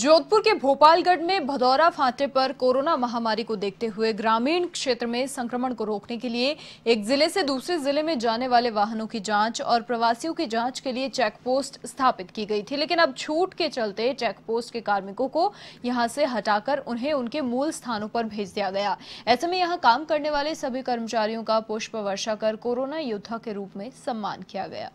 जोधपुर के भोपालगढ़ में भदौरा फांटे पर कोरोना महामारी को देखते हुए ग्रामीण क्षेत्र में संक्रमण को रोकने के लिए एक जिले से दूसरे जिले में जाने वाले वाहनों की जांच और प्रवासियों की जांच के लिए चेक पोस्ट स्थापित की गई थी लेकिन अब छूट के चलते चेक पोस्ट के कार्मिकों को यहां से हटाकर उन्हें उनके मूल स्थानों पर भेज दिया गया ऐसे में यहाँ काम करने वाले सभी कर्मचारियों का पुष्प वर्षा कर कोरोना योद्धा के रूप में सम्मान किया गया